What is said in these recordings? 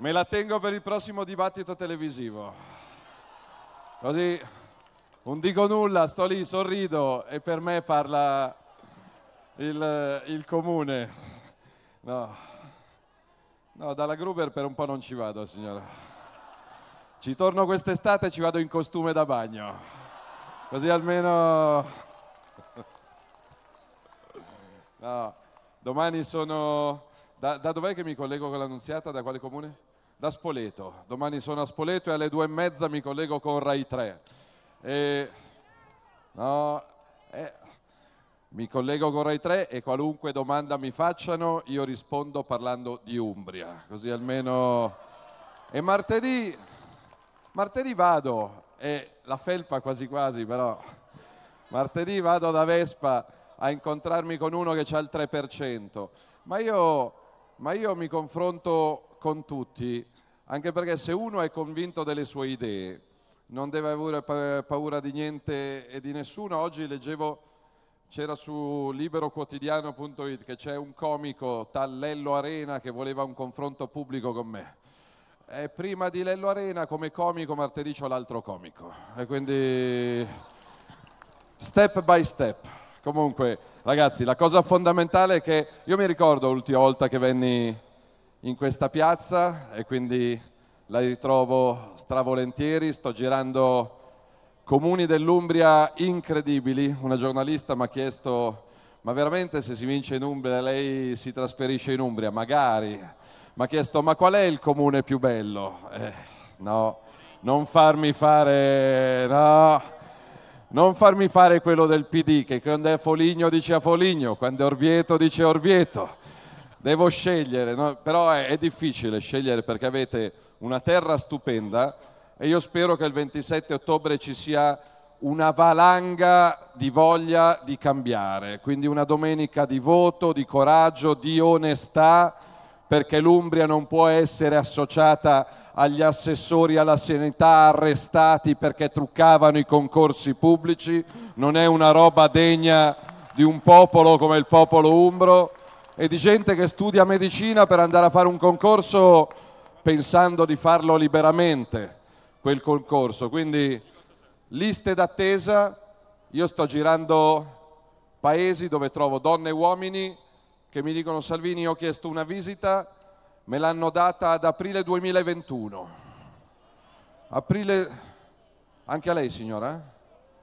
Me la tengo per il prossimo dibattito televisivo. Così non dico nulla, sto lì, sorrido e per me parla il, il comune. No. no, dalla Gruber per un po' non ci vado, signora. Ci torno quest'estate e ci vado in costume da bagno. Così almeno... No, domani sono... Da, da dov'è che mi collego con l'annunziata? Da quale comune? da Spoleto. Domani sono a Spoleto e alle due e mezza mi collego con Rai 3. E, no, eh, mi collego con Rai 3 e qualunque domanda mi facciano io rispondo parlando di Umbria, così almeno... E martedì, martedì vado, e la felpa quasi quasi però... Martedì vado da Vespa a incontrarmi con uno che ha il 3%, ma io, ma io mi confronto con tutti anche perché se uno è convinto delle sue idee, non deve avere paura di niente e di nessuno, oggi leggevo, c'era su liberoquotidiano.it che c'è un comico, Tallello Arena, che voleva un confronto pubblico con me. E prima di Lello Arena come comico martedì c'ho l'altro comico, e quindi step by step. Comunque, ragazzi, la cosa fondamentale è che io mi ricordo l'ultima volta che venni in questa piazza e quindi la ritrovo stravolentieri, sto girando comuni dell'Umbria incredibili, una giornalista mi ha chiesto ma veramente se si vince in Umbria lei si trasferisce in Umbria, magari, mi ha chiesto ma qual è il comune più bello? Eh, no, non farmi fare, no, non farmi fare quello del PD che quando è Foligno dice a Foligno, quando è Orvieto dice Orvieto. Devo scegliere, no? però è, è difficile scegliere perché avete una terra stupenda e io spero che il 27 ottobre ci sia una valanga di voglia di cambiare, quindi una domenica di voto, di coraggio, di onestà, perché l'Umbria non può essere associata agli assessori alla sanità arrestati perché truccavano i concorsi pubblici, non è una roba degna di un popolo come il popolo umbro e di gente che studia medicina per andare a fare un concorso pensando di farlo liberamente quel concorso. Quindi liste d'attesa, io sto girando paesi dove trovo donne e uomini che mi dicono Salvini ho chiesto una visita, me l'hanno data ad aprile 2021. Aprile, anche a lei signora?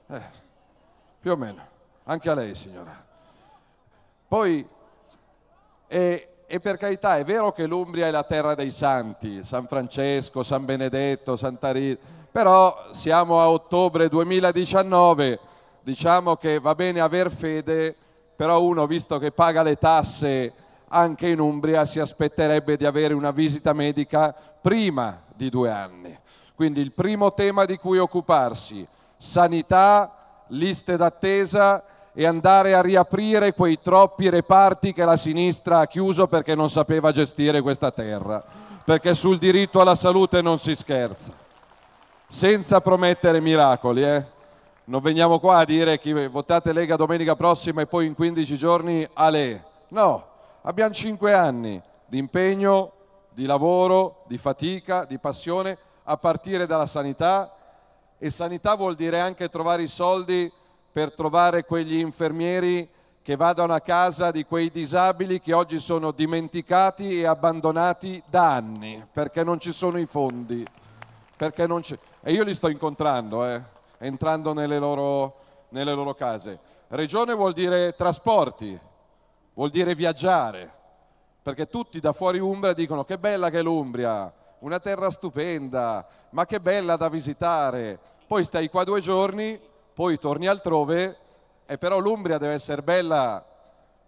Eh, più o meno, anche a lei signora. Poi, eh, e per carità è vero che l'Umbria è la terra dei santi, San Francesco, San Benedetto, Santa Rita, però siamo a ottobre 2019, diciamo che va bene aver fede, però uno visto che paga le tasse anche in Umbria si aspetterebbe di avere una visita medica prima di due anni. Quindi il primo tema di cui occuparsi, sanità, liste d'attesa e andare a riaprire quei troppi reparti che la sinistra ha chiuso perché non sapeva gestire questa terra, perché sul diritto alla salute non si scherza, senza promettere miracoli. Eh? Non veniamo qua a dire che votate Lega domenica prossima e poi in 15 giorni Ale. No, abbiamo 5 anni di impegno, di lavoro, di fatica, di passione, a partire dalla sanità. E sanità vuol dire anche trovare i soldi per trovare quegli infermieri che vadano a casa di quei disabili che oggi sono dimenticati e abbandonati da anni perché non ci sono i fondi. E io li sto incontrando, eh, entrando nelle loro, nelle loro case. Regione vuol dire trasporti, vuol dire viaggiare, perché tutti da fuori Umbria dicono che bella che è l'Umbria, una terra stupenda, ma che bella da visitare. Poi stai qua due giorni poi torni altrove e però l'Umbria deve essere bella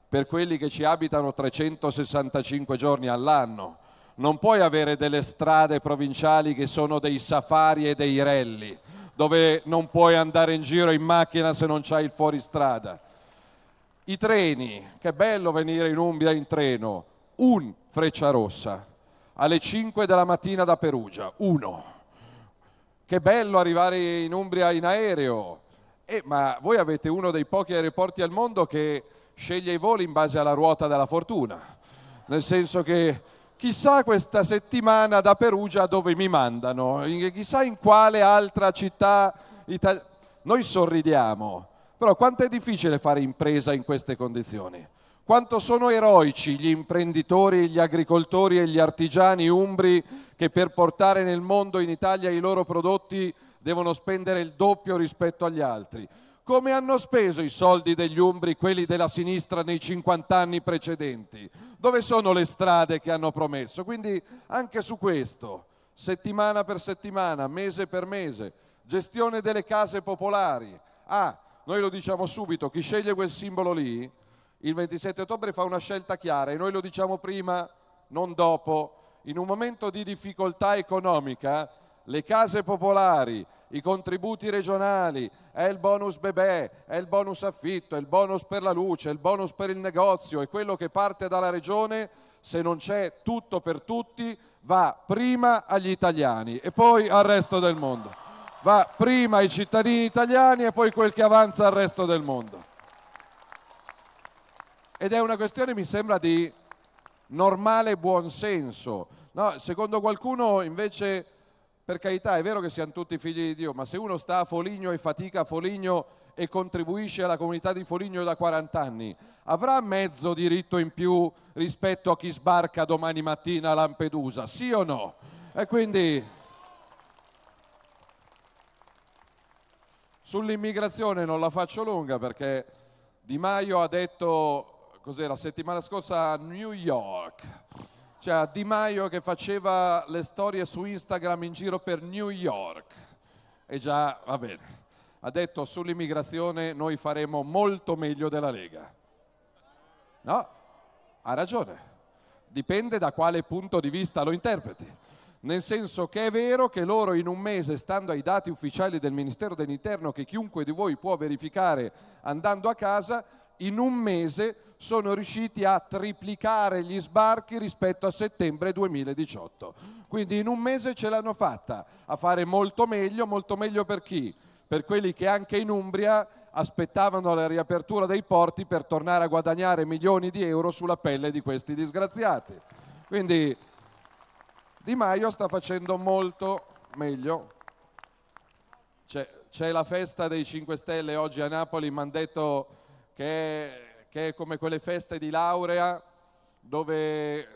per quelli che ci abitano 365 giorni all'anno. Non puoi avere delle strade provinciali che sono dei safari e dei rally, dove non puoi andare in giro in macchina se non c'hai il fuoristrada. I treni, che bello venire in Umbria in treno, un freccia rossa alle 5 della mattina da Perugia, uno. Che bello arrivare in Umbria in aereo, eh, ma voi avete uno dei pochi aeroporti al mondo che sceglie i voli in base alla ruota della fortuna. Nel senso che chissà questa settimana da Perugia dove mi mandano, chissà in quale altra città italiana. Noi sorridiamo, però quanto è difficile fare impresa in queste condizioni? Quanto sono eroici gli imprenditori, gli agricoltori e gli artigiani umbri che per portare nel mondo in Italia i loro prodotti devono spendere il doppio rispetto agli altri. Come hanno speso i soldi degli umbri quelli della sinistra nei 50 anni precedenti? Dove sono le strade che hanno promesso? Quindi anche su questo, settimana per settimana, mese per mese, gestione delle case popolari. Ah, noi lo diciamo subito, chi sceglie quel simbolo lì, il 27 ottobre fa una scelta chiara e noi lo diciamo prima, non dopo. In un momento di difficoltà economica le case popolari, i contributi regionali, è il bonus bebè, è il bonus affitto, è il bonus per la luce, è il bonus per il negozio, è quello che parte dalla regione, se non c'è tutto per tutti, va prima agli italiani e poi al resto del mondo. Va prima ai cittadini italiani e poi quel che avanza al resto del mondo. Ed è una questione, mi sembra, di normale buonsenso. No, secondo qualcuno invece per carità è vero che siamo tutti figli di Dio, ma se uno sta a Foligno e fatica a Foligno e contribuisce alla comunità di Foligno da 40 anni, avrà mezzo diritto in più rispetto a chi sbarca domani mattina a Lampedusa, sì o no? E quindi sull'immigrazione non la faccio lunga perché Di Maio ha detto, la settimana scorsa a New York c'è Di Maio che faceva le storie su Instagram in giro per New York. E già, va bene, ha detto sull'immigrazione noi faremo molto meglio della Lega. No, ha ragione. Dipende da quale punto di vista lo interpreti nel senso che è vero che loro in un mese, stando ai dati ufficiali del Ministero dell'Interno, che chiunque di voi può verificare andando a casa, in un mese sono riusciti a triplicare gli sbarchi rispetto a settembre 2018. Quindi in un mese ce l'hanno fatta a fare molto meglio, molto meglio per chi? Per quelli che anche in Umbria aspettavano la riapertura dei porti per tornare a guadagnare milioni di euro sulla pelle di questi disgraziati. Quindi Di Maio sta facendo molto meglio. C'è, la festa dei 5 Stelle oggi a Napoli, mi hanno detto che, che è come quelle feste di laurea dove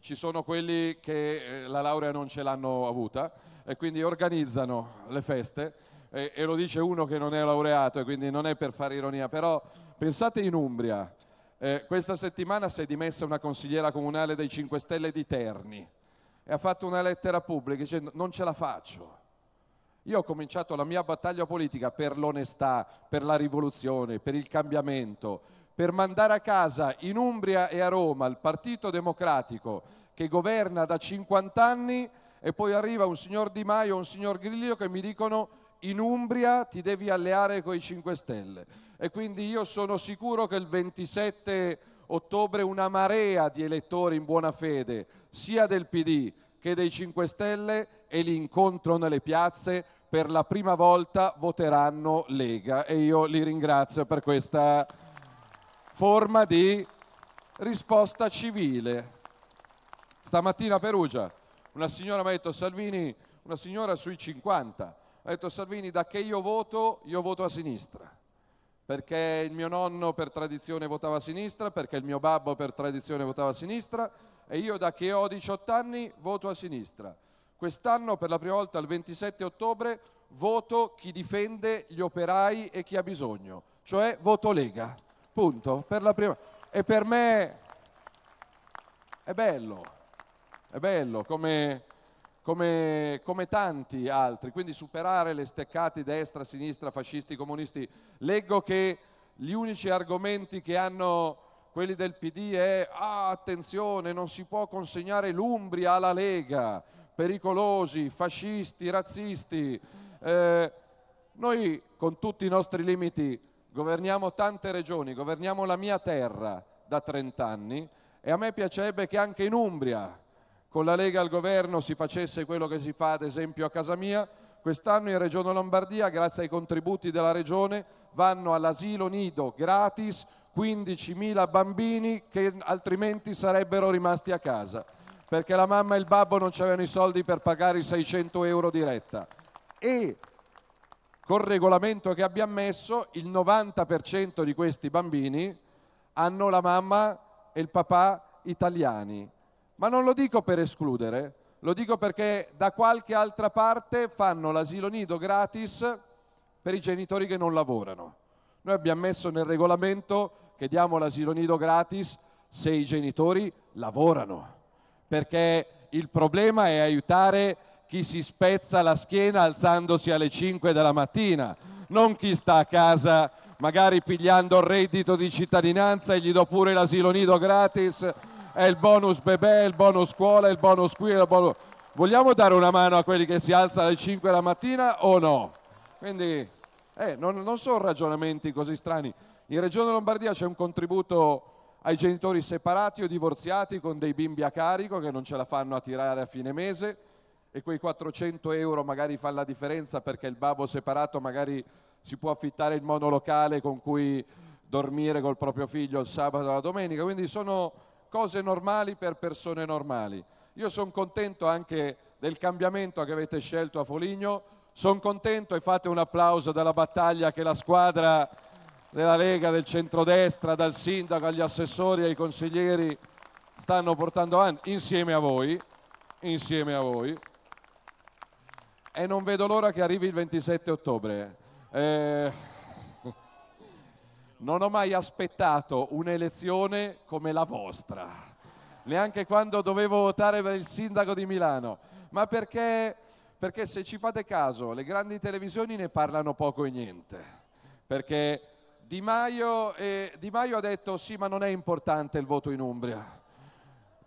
ci sono quelli che eh, la laurea non ce l'hanno avuta e quindi organizzano le feste e, e, lo dice uno che non è laureato e quindi non è per fare ironia, però pensate in Umbria, eh, questa settimana si è dimessa una consigliera comunale dei 5 Stelle di Terni e ha fatto una lettera pubblica dicendo non ce la faccio, io ho cominciato la mia battaglia politica per l'onestà, per la rivoluzione, per il cambiamento, per mandare a casa in Umbria e a Roma il Partito Democratico che governa da 50 anni e poi arriva un signor Di Maio, un signor Grillo che mi dicono in Umbria ti devi alleare con i 5 Stelle. E quindi io sono sicuro che il 27 ottobre una marea di elettori in buona fede, sia del PD che dei 5 Stelle e l'incontro nelle piazze per la prima volta voteranno Lega e io li ringrazio per questa forma di risposta civile. Stamattina a Perugia una signora mi ha detto Salvini, una signora sui 50, ha detto Salvini da che io voto, io voto a sinistra perché il mio nonno per tradizione votava a sinistra, perché il mio babbo per tradizione votava a sinistra, e io da che ho 18 anni voto a sinistra. Quest'anno per la prima volta il 27 ottobre voto chi difende gli operai e chi ha bisogno, cioè voto Lega. Punto. Per la prima... E per me è bello, è bello come, come, come, tanti altri, quindi superare le steccate destra, sinistra, fascisti, comunisti. Leggo che gli unici argomenti che hanno quelli del PD è ah, attenzione, non si può consegnare l'Umbria alla Lega, pericolosi, fascisti, razzisti. Eh, noi con tutti i nostri limiti governiamo tante regioni, governiamo la mia terra da 30 anni e a me piacerebbe che anche in Umbria con la Lega al governo si facesse quello che si fa ad esempio a casa mia. Quest'anno in Regione Lombardia, grazie ai contributi della Regione, vanno all'asilo nido gratis 15.000 bambini che altrimenti sarebbero rimasti a casa perché la mamma e il babbo non avevano i soldi per pagare i 600 euro di retta. E col regolamento che abbiamo messo il 90% di questi bambini hanno la mamma e il papà italiani. Ma non lo dico per escludere, lo dico perché da qualche altra parte fanno l'asilo nido gratis per i genitori che non lavorano. Noi abbiamo messo nel regolamento che diamo l'asilo nido gratis se i genitori lavorano, perché il problema è aiutare chi si spezza la schiena alzandosi alle 5 della mattina, non chi sta a casa magari pigliando il reddito di cittadinanza e gli do pure l'asilo nido gratis, è il bonus bebè, il bonus scuola, il bonus qui, il bonus... Vogliamo dare una mano a quelli che si alzano alle 5 della mattina o no? Quindi eh, non, non sono ragionamenti così strani. In Regione Lombardia c'è un contributo ai genitori separati o divorziati con dei bimbi a carico che non ce la fanno a tirare a fine mese e quei 400 euro magari fanno la differenza perché il babbo separato magari si può affittare il monolocale con cui dormire col proprio figlio il sabato o la domenica, quindi sono cose normali per persone normali. Io sono contento anche del cambiamento che avete scelto a Foligno, sono contento e fate un applauso della battaglia che la squadra della Lega, del centrodestra, dal sindaco agli assessori, ai consiglieri, stanno portando avanti insieme a voi, insieme a voi. E non vedo l'ora che arrivi il 27 ottobre. Eh, non ho mai aspettato un'elezione come la vostra, neanche quando dovevo votare per il sindaco di Milano, ma perché, perché se ci fate caso le grandi televisioni ne parlano poco e niente, perché di Maio, eh, Di Maio, ha detto sì ma non è importante il voto in Umbria.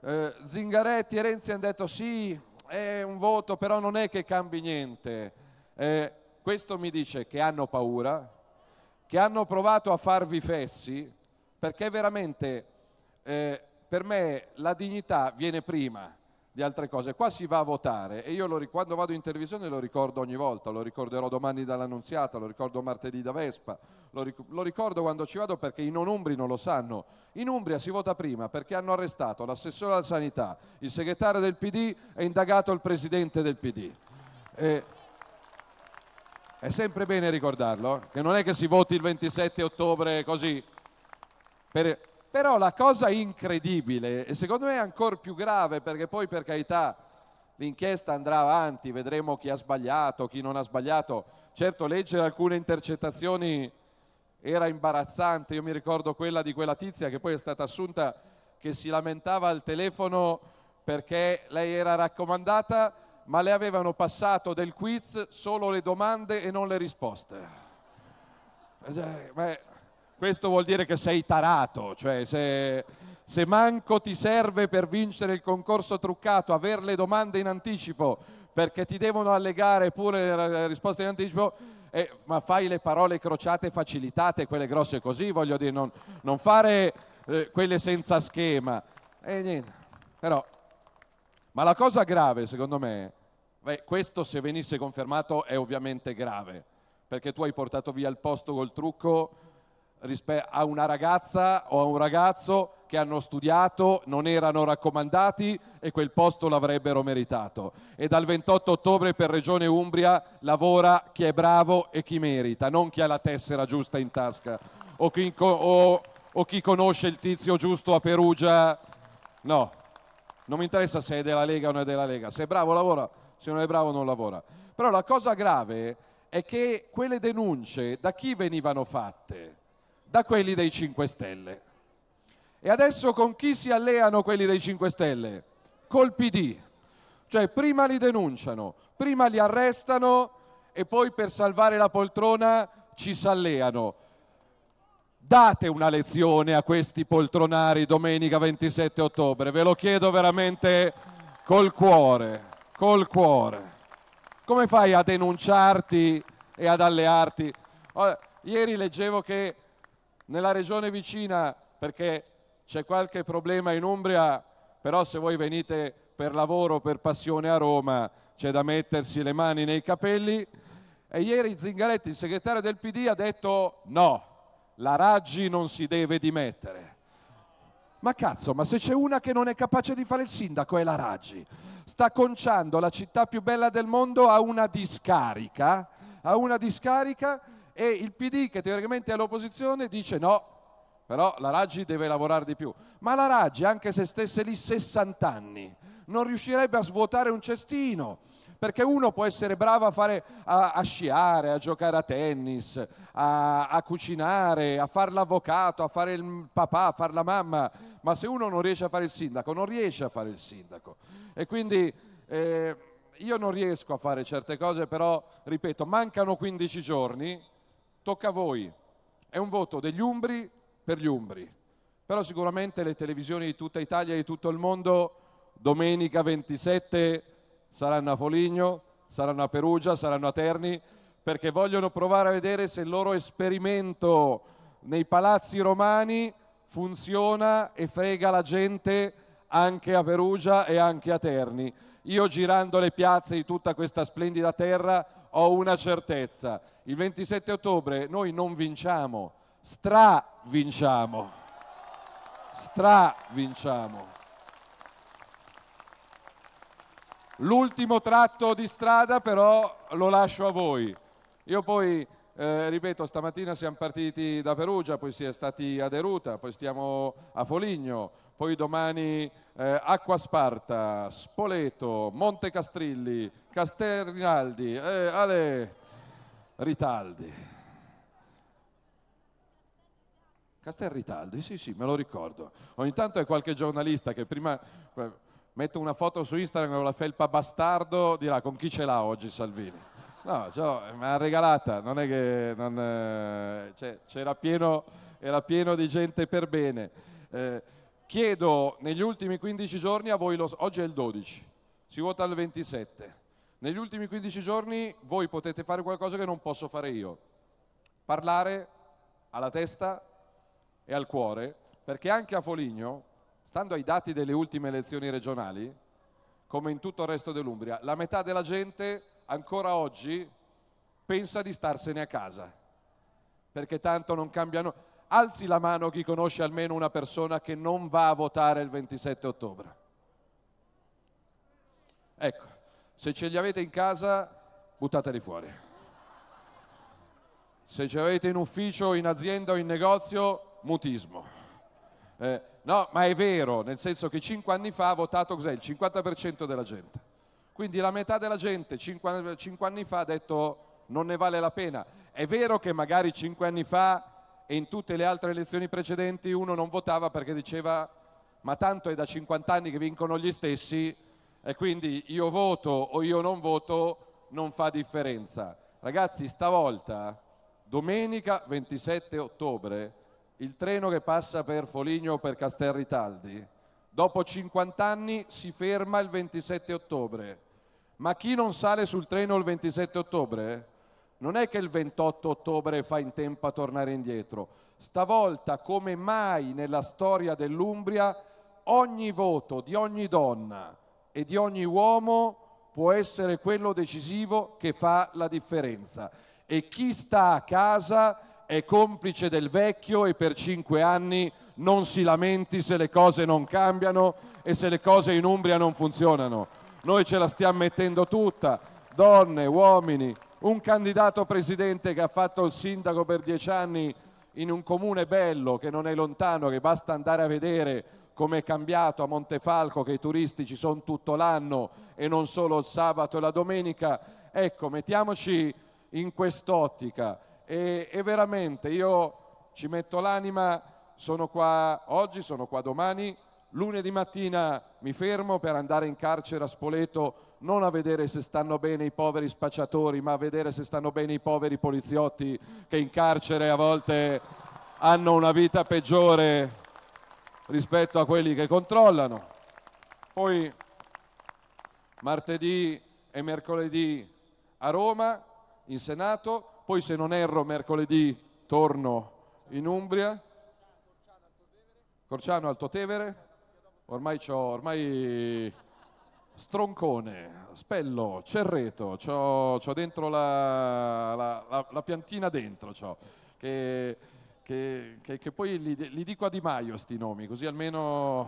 Eh, Zingaretti e Renzi hanno detto sì è un voto però non è che cambi niente. Eh, questo mi dice che hanno paura, che hanno provato a farvi fessi perché veramente eh, per me la dignità viene prima di altre cose. Qua si va a votare e io lo, quando vado in televisione lo ricordo ogni volta, lo ricorderò domani dall'Annunziata, lo ricordo martedì da Vespa, lo, ric lo ricordo quando ci vado perché i non umbri non lo sanno. In Umbria si vota prima perché hanno arrestato l'assessore alla sanità, il segretario del PD e indagato il presidente del PD. E è sempre bene ricordarlo, che non è che si voti il 27 ottobre così. Per però la cosa incredibile, e secondo me ancora più grave, perché poi per carità l'inchiesta andrà avanti, vedremo chi ha sbagliato, chi non ha sbagliato. Certo, leggere alcune intercettazioni era imbarazzante, io mi ricordo quella di quella tizia che poi è stata assunta, che si lamentava al telefono perché lei era raccomandata, ma le avevano passato del quiz solo le domande e non le risposte. Beh, questo vuol dire che sei tarato, cioè se, se manco ti serve per vincere il concorso truccato avere le domande in anticipo perché ti devono allegare pure le risposte in anticipo, eh, ma fai le parole crociate facilitate, quelle grosse così, voglio dire, non, non fare eh, quelle senza schema. E eh, niente, però, ma la cosa grave secondo me, beh, questo se venisse confermato è ovviamente grave, perché tu hai portato via il posto col trucco rispetto a una ragazza o a un ragazzo che hanno studiato, non erano raccomandati e quel posto l'avrebbero meritato. E dal 28 ottobre per Regione Umbria lavora chi è bravo e chi merita, non chi ha la tessera giusta in tasca o chi, o, o chi conosce il tizio giusto a Perugia. No, non mi interessa se è della Lega o non è della Lega, se è bravo lavora, se non è bravo non lavora. Però la cosa grave è che quelle denunce da chi venivano fatte? da quelli dei 5 Stelle. E adesso con chi si alleano quelli dei 5 Stelle? Col PD. Cioè prima li denunciano, prima li arrestano e poi per salvare la poltrona ci s'alleano. Date una lezione a questi poltronari domenica 27 ottobre, ve lo chiedo veramente col cuore, col cuore. Come fai a denunciarti e ad allearti? ieri leggevo che nella regione vicina, perché c'è qualche problema in Umbria, però se voi venite per lavoro, per passione a Roma, c'è da mettersi le mani nei capelli. E ieri Zingaretti, il segretario del PD, ha detto no, la Raggi non si deve dimettere. Ma cazzo, ma se c'è una che non è capace di fare il sindaco è la Raggi. Sta conciando la città più bella del mondo a una discarica, a una discarica e il PD che teoricamente è all'opposizione dice no, però la Raggi deve lavorare di più. Ma la Raggi, anche se stesse lì 60 anni, non riuscirebbe a svuotare un cestino, perché uno può essere bravo a, fare, a, a sciare, a giocare a tennis, a, a cucinare, a fare l'avvocato, a fare il papà, a fare la mamma, ma se uno non riesce a fare il sindaco, non riesce a fare il sindaco. E quindi... Eh, io non riesco a fare certe cose, però, ripeto, mancano 15 giorni, tocca a voi. È un voto degli Umbri per gli Umbri. Però sicuramente le televisioni di tutta Italia e di tutto il mondo domenica 27 saranno a Foligno, saranno a Perugia, saranno a Terni, perché vogliono provare a vedere se il loro esperimento nei palazzi romani funziona e frega la gente anche a Perugia e anche a Terni. Io girando le piazze di tutta questa splendida terra ho una certezza, il 27 ottobre noi non vinciamo, stravinciamo, stravinciamo. L'ultimo tratto di strada però lo lascio a voi. Io poi, eh, ripeto, stamattina siamo partiti da Perugia, poi si è stati a Deruta, poi stiamo a Foligno, poi domani eh, Acqua Sparta, Spoleto, Monte Castrilli, Casternaldi, eh, Ale Ritaldi. Castel Ritaldi, sì sì, me lo ricordo. Ogni tanto è qualche giornalista che prima eh, mette una foto su Instagram con la felpa bastardo, dirà con chi ce l'ha oggi Salvini. No, cioè, me l'ha regalata, non è che non, eh, cioè, c'era pieno, era pieno di gente per bene. Eh, Chiedo negli ultimi 15 giorni a voi, lo, oggi è il 12, si vota il 27, negli ultimi 15 giorni voi potete fare qualcosa che non posso fare io, parlare alla testa e al cuore, perché anche a Foligno, stando ai dati delle ultime elezioni regionali, come in tutto il resto dell'Umbria, la metà della gente ancora oggi pensa di starsene a casa, perché tanto non cambiano. Alzi la mano chi conosce almeno una persona che non va a votare il 27 ottobre. Ecco, se ce li avete in casa, buttateli fuori. Se ce li avete in ufficio, in azienda o in negozio, mutismo. Eh, no, ma è vero, nel senso che 5 anni fa ha votato cos'è? Il 50% della gente. Quindi la metà della gente 5, anni fa ha detto non ne vale la pena. È vero che magari 5 anni fa e in tutte le altre elezioni precedenti uno non votava perché diceva ma tanto è da 50 anni che vincono gli stessi e quindi io voto o io non voto non fa differenza. Ragazzi, stavolta, domenica 27 ottobre, il treno che passa per Foligno o per Castelritaldi, dopo 50 anni si ferma il 27 ottobre. Ma chi non sale sul treno il 27 ottobre? non è che il 28 ottobre fa in tempo a tornare indietro. Stavolta, come mai nella storia dell'Umbria, ogni voto di ogni donna e di ogni uomo può essere quello decisivo che fa la differenza. E chi sta a casa è complice del vecchio e per cinque anni non si lamenti se le cose non cambiano e se le cose in Umbria non funzionano. Noi ce la stiamo mettendo tutta, donne, uomini, un candidato presidente che ha fatto il sindaco per dieci anni in un comune bello che non è lontano, che basta andare a vedere come è cambiato a Montefalco, che i turisti ci sono tutto l'anno e non solo il sabato e la domenica. Ecco, mettiamoci in quest'ottica e, e veramente io ci metto l'anima, sono qua oggi, sono qua domani, Lunedì mattina mi fermo per andare in carcere a Spoleto non a vedere se stanno bene i poveri spacciatori, ma a vedere se stanno bene i poveri poliziotti che in carcere a volte hanno una vita peggiore rispetto a quelli che controllano. Poi martedì e mercoledì a Roma, in Senato, poi se non erro mercoledì torno in Umbria, Corciano Altotevere Ormai ho, ormai stroncone, spello, cerreto, c'ho, c'ho dentro la, la, la, la, piantina dentro, c'ho, che, che, che, che poi li, li, dico a Di Maio sti nomi, così almeno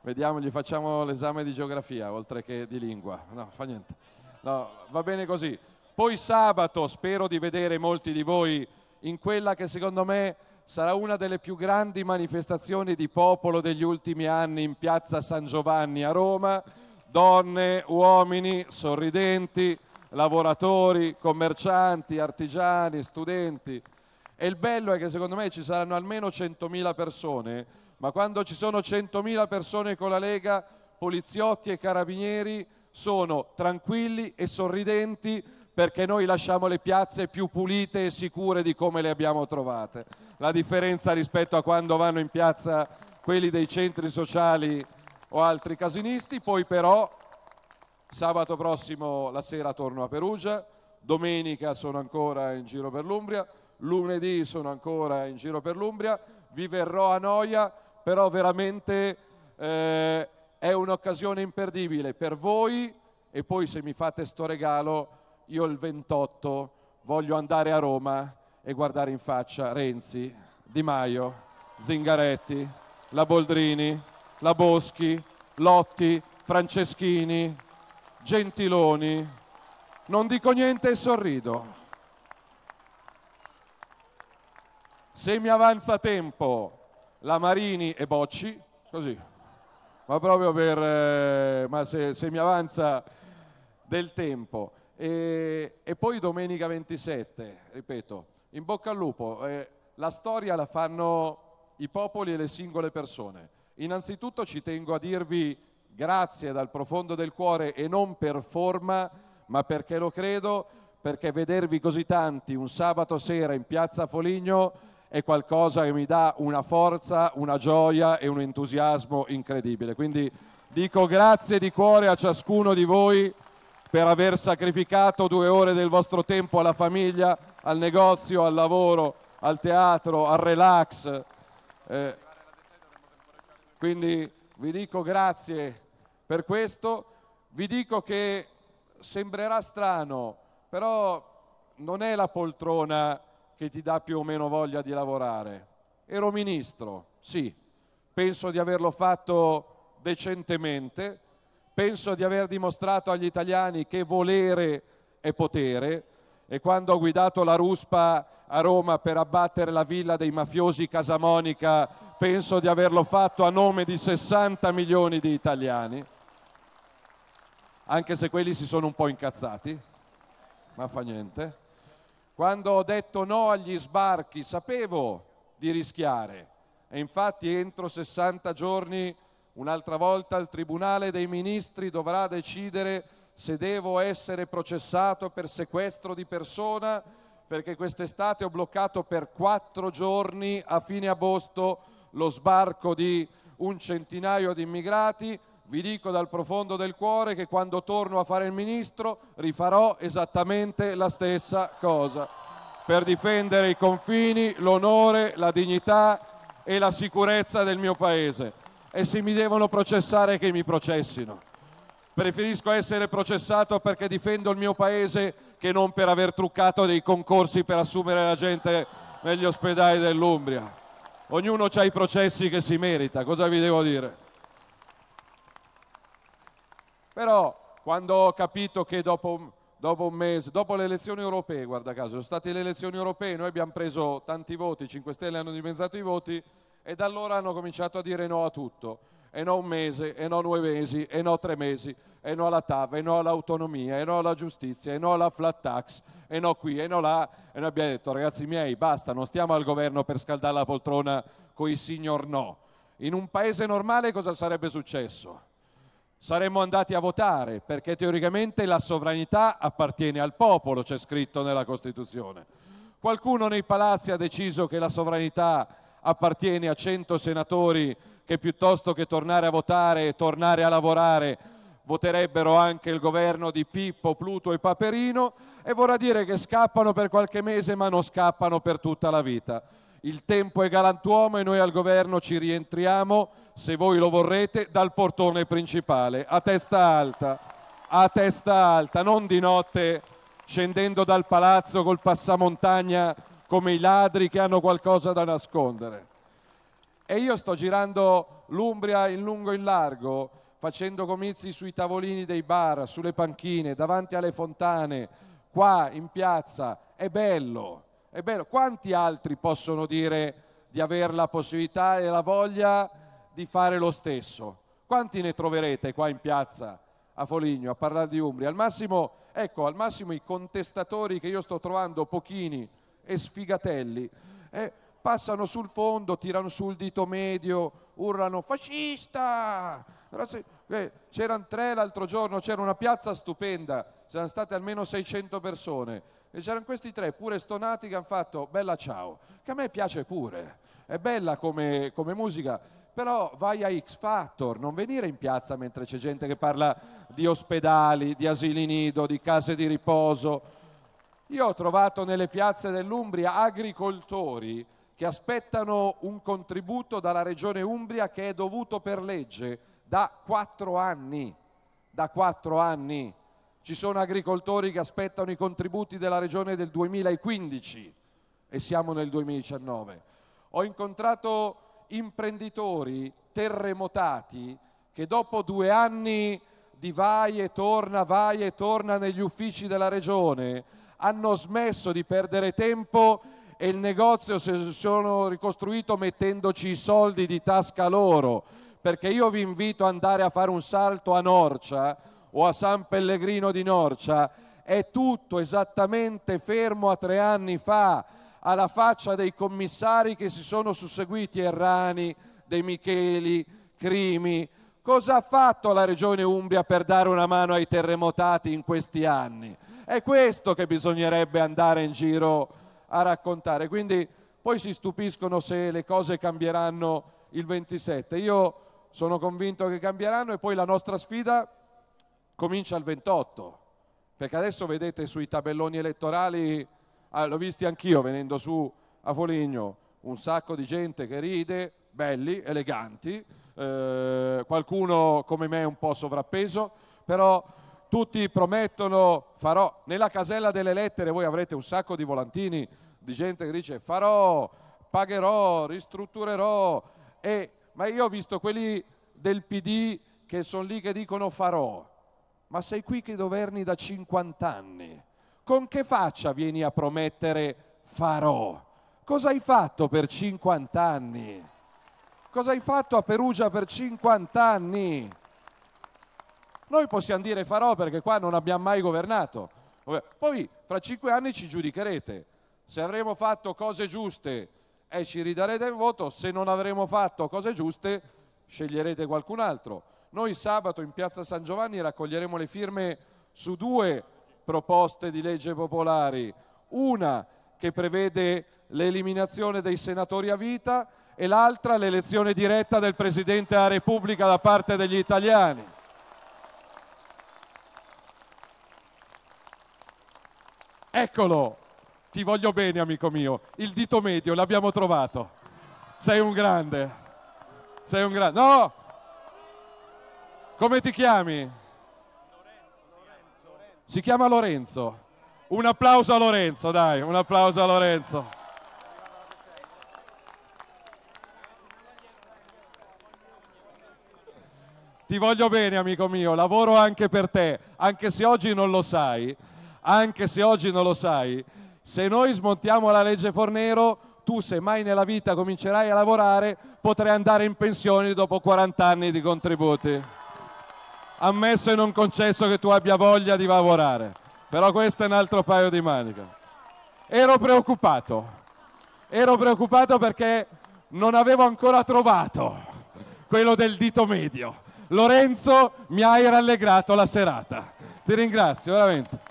vediamo, gli facciamo l'esame di geografia, oltre che di lingua, no, fa niente, no, va bene così. Poi sabato spero di vedere molti di voi in quella che secondo me sarà una delle più grandi manifestazioni di popolo degli ultimi anni in piazza San Giovanni a Roma. Donne, uomini, sorridenti, lavoratori, commercianti, artigiani, studenti. E il bello è che secondo me ci saranno almeno 100.000 persone, ma quando ci sono 100.000 persone con la Lega, poliziotti e carabinieri sono tranquilli e sorridenti perché noi lasciamo le piazze più pulite e sicure di come le abbiamo trovate. La differenza rispetto a quando vanno in piazza quelli dei centri sociali o altri casinisti, poi però sabato prossimo la sera torno a Perugia, domenica sono ancora in giro per l'Umbria, lunedì sono ancora in giro per l'Umbria, vi verrò a noia, però veramente eh, è un'occasione imperdibile per voi e poi se mi fate sto regalo io il 28 voglio andare a Roma e guardare in faccia Renzi, Di Maio, Zingaretti, la Boldrini, la Boschi, Lotti, Franceschini, Gentiloni. Non dico niente e sorrido. Se mi avanza tempo, la Marini e Bocci, così, ma proprio per... Eh, ma se, se mi avanza del tempo. E, e, poi domenica 27, ripeto, in bocca al lupo, eh, la storia la fanno i popoli e le singole persone. Innanzitutto ci tengo a dirvi grazie dal profondo del cuore e non per forma, ma perché lo credo, perché vedervi così tanti un sabato sera in piazza Foligno è qualcosa che mi dà una forza, una gioia e un entusiasmo incredibile. Quindi dico grazie di cuore a ciascuno di voi per aver sacrificato due ore del vostro tempo alla famiglia, al negozio, al lavoro, al teatro, al relax. Eh, quindi vi dico grazie per questo, vi dico che sembrerà strano, però non è la poltrona che ti dà più o meno voglia di lavorare. Ero ministro, sì, penso di averlo fatto decentemente Penso di aver dimostrato agli italiani che volere è potere e quando ho guidato la ruspa a Roma per abbattere la villa dei mafiosi Casamonica penso di averlo fatto a nome di 60 milioni di italiani, anche se quelli si sono un po' incazzati, ma fa niente. Quando ho detto no agli sbarchi sapevo di rischiare e infatti entro 60 giorni Un'altra volta il Tribunale dei Ministri dovrà decidere se devo essere processato per sequestro di persona perché quest'estate ho bloccato per quattro giorni a fine agosto lo sbarco di un centinaio di immigrati. Vi dico dal profondo del cuore che quando torno a fare il ministro rifarò esattamente la stessa cosa per difendere i confini, l'onore, la dignità e la sicurezza del mio Paese e se mi devono processare che mi processino. Preferisco essere processato perché difendo il mio paese che non per aver truccato dei concorsi per assumere la gente negli ospedali dell'Umbria. Ognuno ha i processi che si merita, cosa vi devo dire? Però quando ho capito che dopo, dopo un mese, dopo le elezioni europee, guarda caso, sono state le elezioni europee, noi abbiamo preso tanti voti, 5 Stelle hanno dimezzato i voti, e da allora hanno cominciato a dire no a tutto, e no un mese, e no due mesi, e no tre mesi, e no alla TAV, e no all'autonomia, e no alla giustizia, e no alla flat tax, e no qui, e no là. E noi abbiamo detto, ragazzi miei, basta, non stiamo al governo per scaldare la poltrona con i signor no. In un paese normale cosa sarebbe successo? saremmo andati a votare, perché teoricamente la sovranità appartiene al popolo, c'è scritto nella Costituzione. Qualcuno nei palazzi ha deciso che la sovranità appartiene a 100 senatori che piuttosto che tornare a votare e tornare a lavorare voterebbero anche il governo di Pippo, Pluto e Paperino e vorrà dire che scappano per qualche mese ma non scappano per tutta la vita. Il tempo è galantuomo e noi al governo ci rientriamo, se voi lo vorrete, dal portone principale, a testa alta, a testa alta, non di notte scendendo dal palazzo col passamontagna come i ladri che hanno qualcosa da nascondere. E io sto girando l'Umbria in lungo e in largo, facendo comizi sui tavolini dei bar, sulle panchine, davanti alle fontane, qua in piazza. È bello, è bello. Quanti altri possono dire di avere la possibilità e la voglia di fare lo stesso? Quanti ne troverete qua in piazza a Foligno a parlare di Umbria? Al massimo, ecco, al massimo i contestatori che io sto trovando pochini e sfigatelli. Eh, passano sul fondo, tirano sul dito medio, urlano fascista. Eh, c'erano tre l'altro giorno, c'era una piazza stupenda, c'erano state almeno 600 persone e c'erano questi tre pure stonati che hanno fatto bella ciao, che a me piace pure, è bella come, come musica, però vai a X Factor, non venire in piazza mentre c'è gente che parla di ospedali, di asili nido, di case di riposo io ho trovato nelle piazze dell'Umbria agricoltori che aspettano un contributo dalla regione Umbria che è dovuto per legge da quattro anni. Da quattro anni. Ci sono agricoltori che aspettano i contributi della regione del 2015 e siamo nel 2019. Ho incontrato imprenditori terremotati che dopo due anni di vai e torna, vai e torna negli uffici della regione hanno smesso di perdere tempo e il negozio si sono ricostruito mettendoci i soldi di tasca loro, perché io vi invito ad andare a fare un salto a Norcia o a San Pellegrino di Norcia, è tutto esattamente fermo a tre anni fa, alla faccia dei commissari che si sono susseguiti Errani, De Micheli, Crimi. Cosa ha fatto la Regione Umbria per dare una mano ai terremotati in questi anni? È questo che bisognerebbe andare in giro a raccontare. Quindi poi si stupiscono se le cose cambieranno il 27. Io sono convinto che cambieranno e poi la nostra sfida comincia il 28, perché adesso vedete sui tabelloni elettorali, ah, l'ho visti anch'io venendo su a Foligno, un sacco di gente che ride, belli, eleganti, eh, qualcuno come me un po' sovrappeso, però tutti promettono, farò, nella casella delle lettere voi avrete un sacco di volantini di gente che dice farò, pagherò, ristrutturerò, e, ma io ho visto quelli del PD che sono lì che dicono farò, ma sei qui che governi da 50 anni, con che faccia vieni a promettere farò? Cosa hai fatto per 50 anni? Cosa hai fatto a Perugia per 50 anni? Noi possiamo dire farò perché qua non abbiamo mai governato. Poi fra cinque anni ci giudicherete. Se avremo fatto cose giuste eh, ci ridarete il voto, se non avremo fatto cose giuste sceglierete qualcun altro. Noi sabato in piazza San Giovanni raccoglieremo le firme su due proposte di legge popolari. Una che prevede l'eliminazione dei senatori a vita e l'altra l'elezione diretta del Presidente della Repubblica da parte degli italiani. Eccolo, ti voglio bene amico mio, il dito medio l'abbiamo trovato. Sei un grande, sei un grande. No! Come ti chiami? Si chiama Lorenzo. Un applauso a Lorenzo, dai, un applauso a Lorenzo. Ti voglio bene, amico mio, lavoro anche per te, anche se oggi non lo sai, anche se oggi non lo sai, se noi smontiamo la legge Fornero, tu se mai nella vita comincerai a lavorare, potrai andare in pensione dopo 40 anni di contributi. Ammesso e non concesso che tu abbia voglia di lavorare. Però questo è un altro paio di maniche. Ero preoccupato. Ero preoccupato perché non avevo ancora trovato quello del dito medio. Lorenzo, mi hai rallegrato la serata. Ti ringrazio, veramente.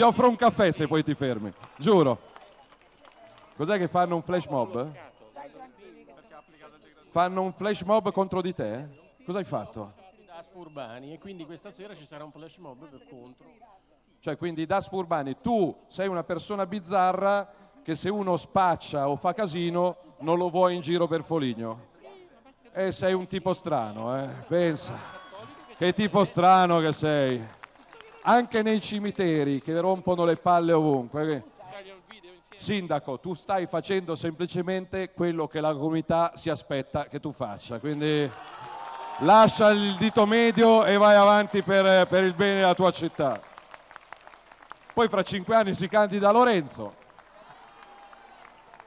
Ti offro un caffè se poi ti fermi, giuro. Cos'è che fanno un flash mob? Fanno un flash mob contro di te? Cosa hai fatto? Urbani e quindi questa sera ci sarà un flash mob per contro. Cioè, quindi Dasp Urbani, tu sei una persona bizzarra che se uno spaccia o fa casino non lo vuoi in giro per Foligno. E eh, sei un tipo strano, eh? Pensa. Che tipo strano che sei anche nei cimiteri che rompono le palle ovunque. Eh. Sindaco, tu stai facendo semplicemente quello che la comunità si aspetta che tu faccia, quindi lascia il dito medio e vai avanti per, per il bene della tua città. Poi fra cinque anni si candida Lorenzo.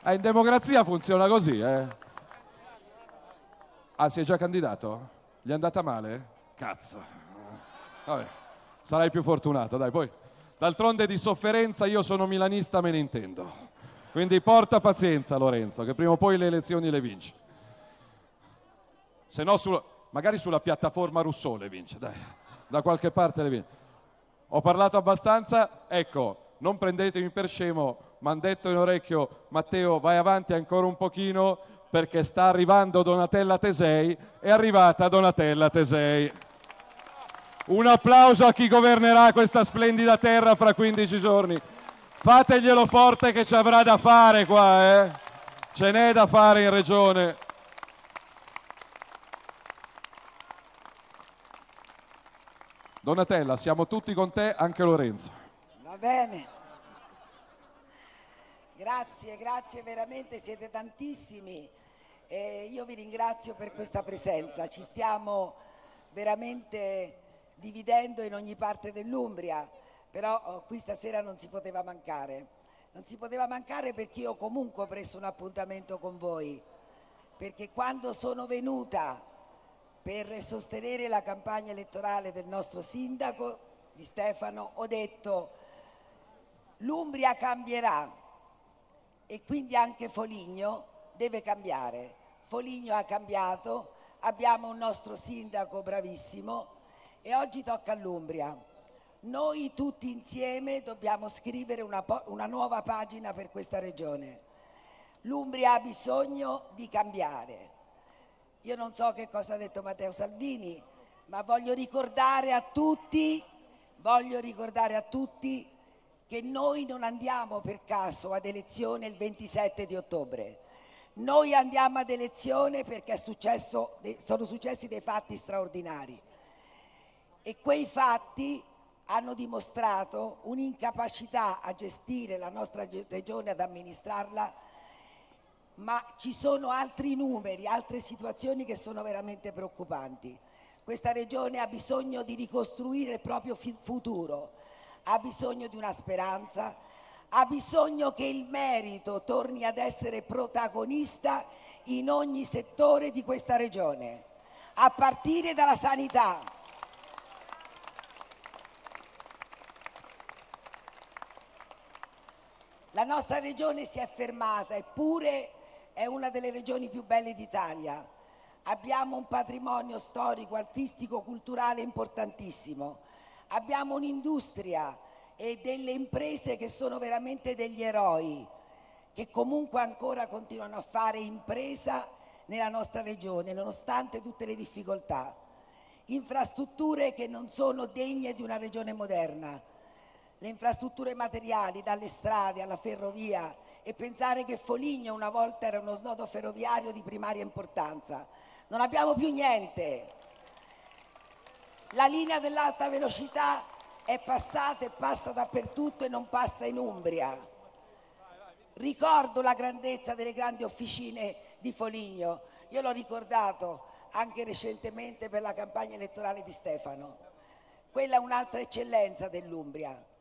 Eh, in democrazia funziona così, eh? Ah, si è già candidato? Gli è andata male? Cazzo. Vabbè sarai più fortunato, dai, poi. D'altronde di sofferenza io sono milanista, me ne intendo. Quindi porta pazienza Lorenzo, che prima o poi le elezioni le vinci. Se no, sul, magari sulla piattaforma Rousseau le vince, dai, da qualche parte le vince. Ho parlato abbastanza, ecco, non prendetemi per scemo, mi hanno detto in orecchio Matteo vai avanti ancora un pochino perché sta arrivando Donatella Tesei, è arrivata Donatella Tesei. Un applauso a chi governerà questa splendida terra fra 15 giorni. Fateglielo forte che ci avrà da fare qua, eh? Ce n'è da fare in regione. Donatella, siamo tutti con te, anche Lorenzo. Va bene. Grazie, grazie veramente, siete tantissimi. E io vi ringrazio per questa presenza, ci stiamo veramente dividendo in ogni parte dell'Umbria, però oh, qui stasera non si poteva mancare. Non si poteva mancare perché io comunque ho preso un appuntamento con voi, perché quando sono venuta per sostenere la campagna elettorale del nostro sindaco, di Stefano, ho detto l'Umbria cambierà e quindi anche Foligno deve cambiare. Foligno ha cambiato, abbiamo un nostro sindaco bravissimo, e oggi tocca all'Umbria. Noi tutti insieme dobbiamo scrivere una, una nuova pagina per questa regione. L'Umbria ha bisogno di cambiare. Io non so che cosa ha detto Matteo Salvini, ma voglio ricordare a tutti, voglio ricordare a tutti che noi non andiamo per caso ad elezione il 27 di ottobre. Noi andiamo ad elezione perché successo, sono successi dei fatti straordinari e quei fatti hanno dimostrato un'incapacità a gestire la nostra regione, ad amministrarla, ma ci sono altri numeri, altre situazioni che sono veramente preoccupanti. Questa regione ha bisogno di ricostruire il proprio futuro, ha bisogno di una speranza, ha bisogno che il merito torni ad essere protagonista in ogni settore di questa regione, a partire dalla sanità. La nostra regione si è fermata eppure è una delle regioni più belle d'Italia. Abbiamo un patrimonio storico, artistico, culturale importantissimo. Abbiamo un'industria e delle imprese che sono veramente degli eroi, che comunque ancora continuano a fare impresa nella nostra regione, nonostante tutte le difficoltà. Infrastrutture che non sono degne di una regione moderna le infrastrutture materiali, dalle strade alla ferrovia e pensare che Foligno una volta era uno snodo ferroviario di primaria importanza. Non abbiamo più niente. La linea dell'alta velocità è passata e passa dappertutto e non passa in Umbria. Ricordo la grandezza delle grandi officine di Foligno. Io l'ho ricordato anche recentemente per la campagna elettorale di Stefano. Quella è un'altra eccellenza dell'Umbria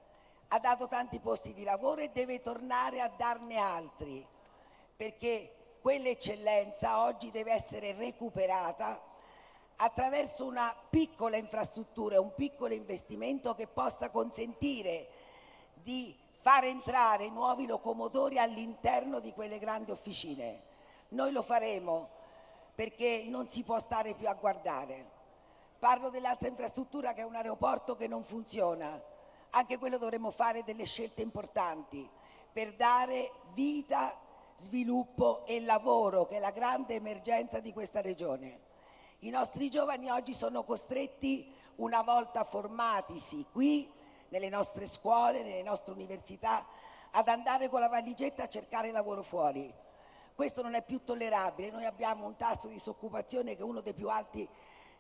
ha dato tanti posti di lavoro e deve tornare a darne altri, perché quell'eccellenza oggi deve essere recuperata attraverso una piccola infrastruttura, un piccolo investimento che possa consentire di far entrare nuovi locomotori all'interno di quelle grandi officine. Noi lo faremo perché non si può stare più a guardare. Parlo dell'altra infrastruttura che è un aeroporto che non funziona, anche quello dovremmo fare delle scelte importanti per dare vita, sviluppo e lavoro, che è la grande emergenza di questa regione. I nostri giovani oggi sono costretti, una volta formatisi qui, nelle nostre scuole, nelle nostre università, ad andare con la valigetta a cercare lavoro fuori. Questo non è più tollerabile, noi abbiamo un tasso di disoccupazione che è uno dei più alti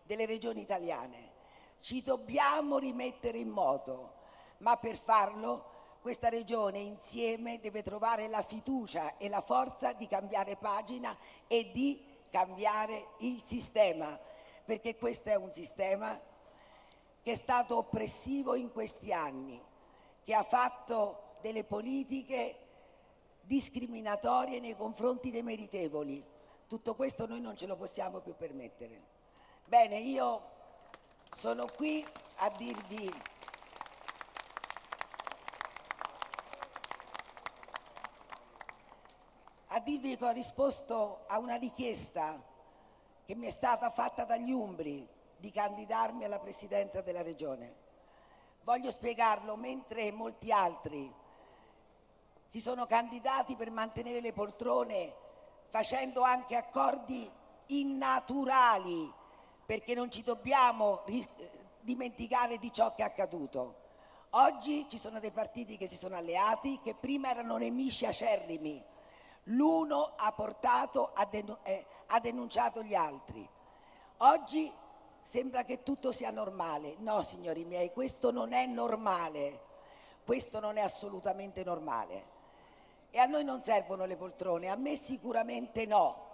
delle regioni italiane. Ci dobbiamo rimettere in moto ma per farlo questa regione insieme deve trovare la fiducia e la forza di cambiare pagina e di cambiare il sistema, perché questo è un sistema che è stato oppressivo in questi anni, che ha fatto delle politiche discriminatorie nei confronti dei meritevoli. Tutto questo noi non ce lo possiamo più permettere. Bene, io sono qui a dirvi a dirvi che ho risposto a una richiesta che mi è stata fatta dagli Umbri di candidarmi alla presidenza della Regione. Voglio spiegarlo mentre molti altri si sono candidati per mantenere le poltrone facendo anche accordi innaturali perché non ci dobbiamo eh, dimenticare di ciò che è accaduto. Oggi ci sono dei partiti che si sono alleati, che prima erano nemici acerrimi, L'uno ha portato, ha, denun- eh, ha denunciato gli altri. Oggi sembra che tutto sia normale. No, signori miei, questo non è normale. Questo non è assolutamente normale. E a noi non servono le poltrone, a me sicuramente no,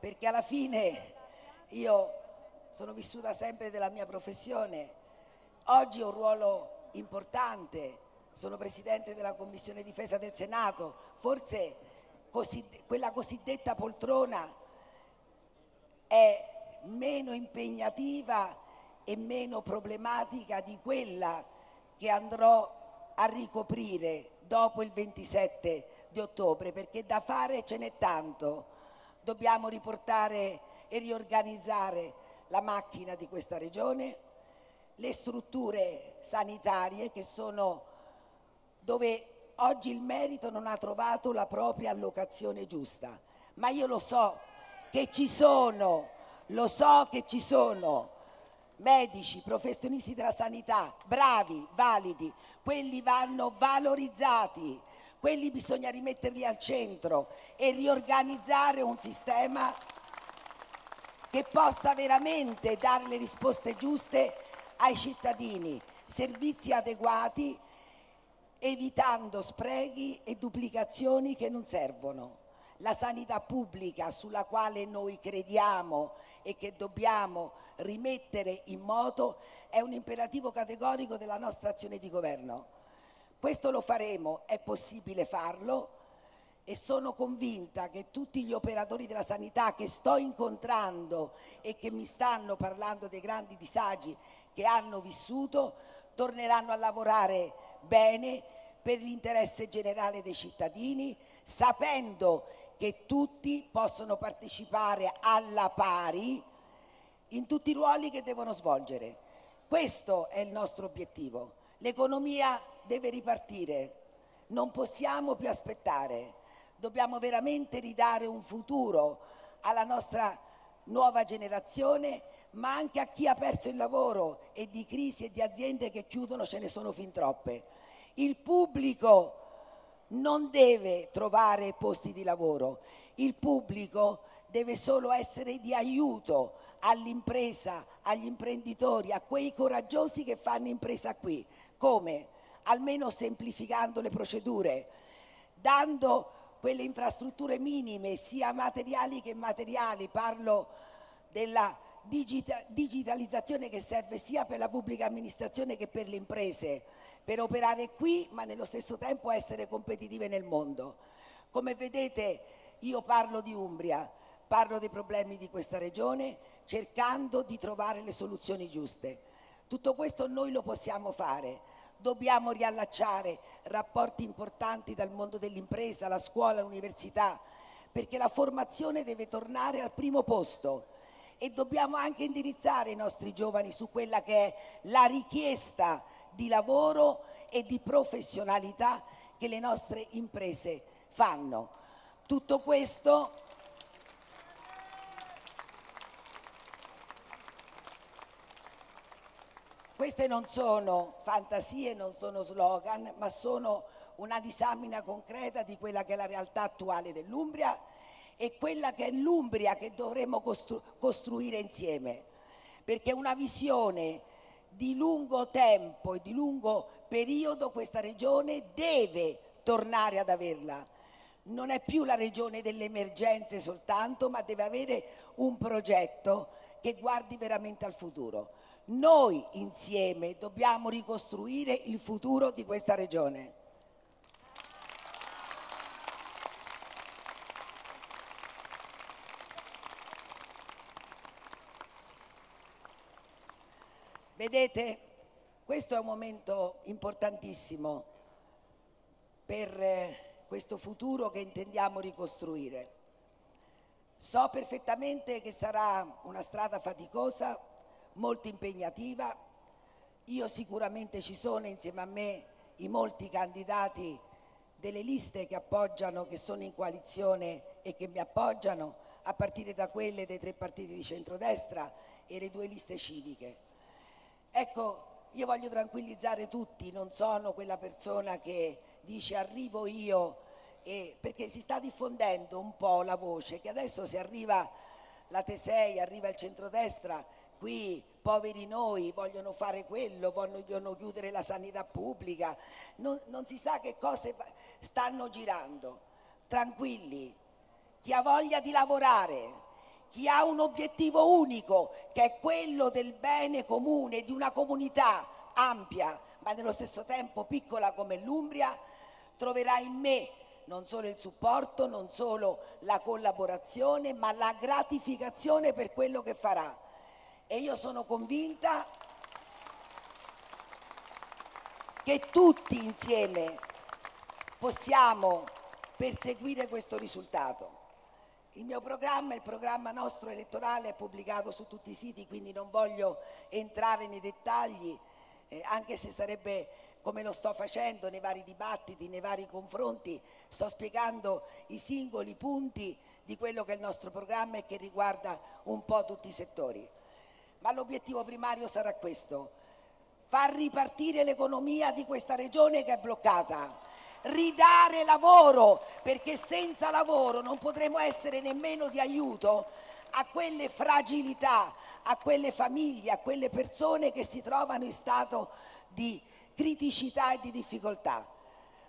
perché alla fine io sono vissuta sempre della mia professione. Oggi ho un ruolo importante, sono Presidente della Commissione Difesa del Senato, forse quella cosiddetta poltrona è meno impegnativa e meno problematica di quella che andrò a ricoprire dopo il 27 di ottobre, perché da fare ce n'è tanto. Dobbiamo riportare e riorganizzare la macchina di questa regione, le strutture sanitarie che sono dove oggi il merito non ha trovato la propria allocazione giusta, ma io lo so che ci sono, lo so che ci sono medici, professionisti della sanità, bravi, validi, quelli vanno valorizzati, quelli bisogna rimetterli al centro e riorganizzare un sistema che possa veramente dare le risposte giuste ai cittadini, servizi adeguati evitando sprechi e duplicazioni che non servono. La sanità pubblica sulla quale noi crediamo e che dobbiamo rimettere in moto è un imperativo categorico della nostra azione di governo. Questo lo faremo, è possibile farlo e sono convinta che tutti gli operatori della sanità che sto incontrando e che mi stanno parlando dei grandi disagi che hanno vissuto torneranno a lavorare bene per l'interesse generale dei cittadini, sapendo che tutti possono partecipare alla pari in tutti i ruoli che devono svolgere. Questo è il nostro obiettivo. L'economia deve ripartire, non possiamo più aspettare, dobbiamo veramente ridare un futuro alla nostra nuova generazione ma anche a chi ha perso il lavoro e di crisi e di aziende che chiudono ce ne sono fin troppe. Il pubblico non deve trovare posti di lavoro, il pubblico deve solo essere di aiuto all'impresa, agli imprenditori, a quei coraggiosi che fanno impresa qui. Come? Almeno semplificando le procedure, dando quelle infrastrutture minime, sia materiali che materiali, parlo della digitalizzazione che serve sia per la pubblica amministrazione che per le imprese, per operare qui ma nello stesso tempo essere competitive nel mondo. Come vedete io parlo di Umbria, parlo dei problemi di questa regione cercando di trovare le soluzioni giuste. Tutto questo noi lo possiamo fare. Dobbiamo riallacciare rapporti importanti dal mondo dell'impresa, la scuola, l'università, perché la formazione deve tornare al primo posto e dobbiamo anche indirizzare i nostri giovani su quella che è la richiesta di lavoro e di professionalità che le nostre imprese fanno. Tutto questo Queste non sono fantasie, non sono slogan, ma sono una disamina concreta di quella che è la realtà attuale dell'Umbria è quella che è l'Umbria che dovremmo costru- costruire insieme, perché una visione di lungo tempo e di lungo periodo questa regione deve tornare ad averla. Non è più la regione delle emergenze soltanto, ma deve avere un progetto che guardi veramente al futuro. Noi insieme dobbiamo ricostruire il futuro di questa regione. Vedete, questo è un momento importantissimo per eh, questo futuro che intendiamo ricostruire. So perfettamente che sarà una strada faticosa, molto impegnativa. Io sicuramente ci sono insieme a me i molti candidati delle liste che appoggiano, che sono in coalizione e che mi appoggiano, a partire da quelle dei tre partiti di centrodestra e le due liste civiche. Ecco, io voglio tranquillizzare tutti, non sono quella persona che dice arrivo io, e, perché si sta diffondendo un po' la voce che adesso se arriva la Tesei, arriva il centrodestra, qui poveri noi vogliono fare quello, vogliono chiudere la sanità pubblica, non, non si sa che cose stanno girando. Tranquilli, chi ha voglia di lavorare chi ha un obiettivo unico che è quello del bene comune di una comunità ampia ma nello stesso tempo piccola come l'Umbria, troverà in me non solo il supporto, non solo la collaborazione, ma la gratificazione per quello che farà. E io sono convinta che tutti insieme possiamo perseguire questo risultato. Il mio programma, il programma nostro elettorale è pubblicato su tutti i siti, quindi non voglio entrare nei dettagli, eh, anche se sarebbe come lo sto facendo nei vari dibattiti, nei vari confronti, sto spiegando i singoli punti di quello che è il nostro programma e che riguarda un po' tutti i settori. Ma l'obiettivo primario sarà questo, far ripartire l'economia di questa regione che è bloccata ridare lavoro, perché senza lavoro non potremo essere nemmeno di aiuto a quelle fragilità, a quelle famiglie, a quelle persone che si trovano in stato di criticità e di difficoltà.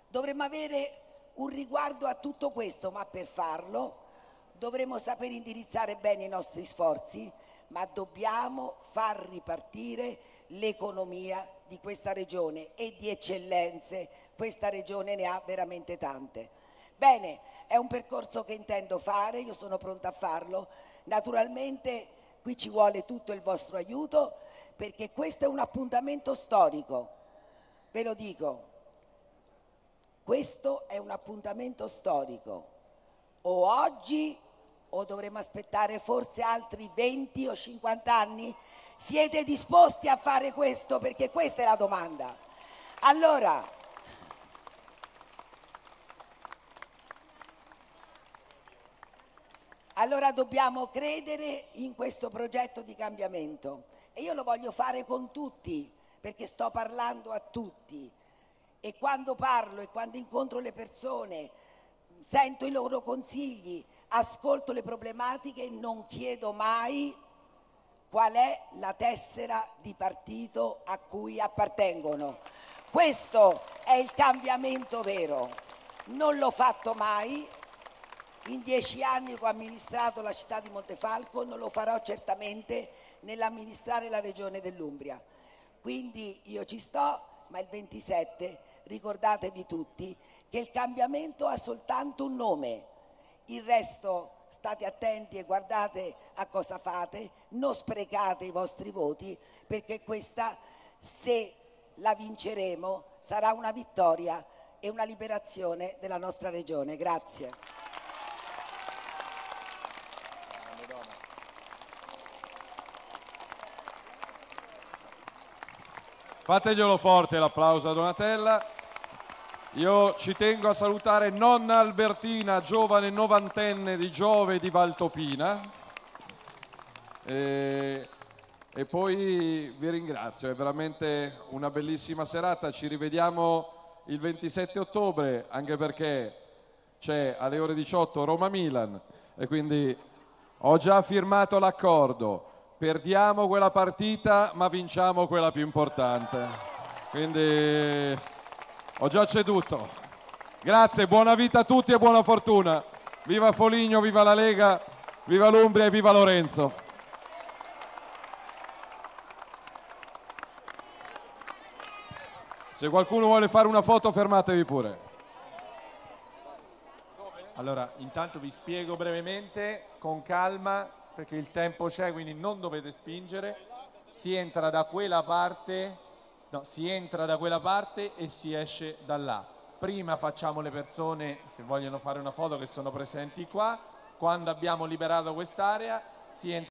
Dovremmo avere un riguardo a tutto questo, ma per farlo dovremo saper indirizzare bene i nostri sforzi, ma dobbiamo far ripartire l'economia di questa regione e di eccellenze questa regione ne ha veramente tante. Bene, è un percorso che intendo fare, io sono pronta a farlo. Naturalmente qui ci vuole tutto il vostro aiuto perché questo è un appuntamento storico, ve lo dico. Questo è un appuntamento storico. O oggi o dovremo aspettare forse altri 20 o 50 anni? Siete disposti a fare questo? Perché questa è la domanda. Allora, Allora dobbiamo credere in questo progetto di cambiamento e io lo voglio fare con tutti perché sto parlando a tutti e quando parlo e quando incontro le persone sento i loro consigli, ascolto le problematiche e non chiedo mai qual è la tessera di partito a cui appartengono. Questo è il cambiamento vero. Non l'ho fatto mai in dieci anni che ho amministrato la città di Montefalco non lo farò certamente nell'amministrare la regione dell'Umbria. Quindi io ci sto, ma il 27 ricordatevi tutti che il cambiamento ha soltanto un nome. Il resto state attenti e guardate a cosa fate, non sprecate i vostri voti perché questa, se la vinceremo, sarà una vittoria e una liberazione della nostra regione. Grazie. Fateglielo forte l'applauso a Donatella. Io ci tengo a salutare nonna Albertina, giovane novantenne di Giove di Valtopina. E, e poi vi ringrazio, è veramente una bellissima serata. Ci rivediamo il 27 ottobre, anche perché c'è alle ore 18 Roma-Milan e quindi ho già firmato l'accordo perdiamo quella partita ma vinciamo quella più importante. Quindi ho già ceduto. Grazie, buona vita a tutti e buona fortuna. Viva Foligno, viva la Lega, viva l'Umbria e viva Lorenzo. Se qualcuno vuole fare una foto fermatevi pure. Allora, intanto vi spiego brevemente, con calma, perché il tempo c'è, quindi non dovete spingere. Si entra da quella parte, no, si entra da quella parte e si esce da là. Prima facciamo le persone, se vogliono fare una foto, che sono presenti qua. Quando abbiamo liberato quest'area, si entra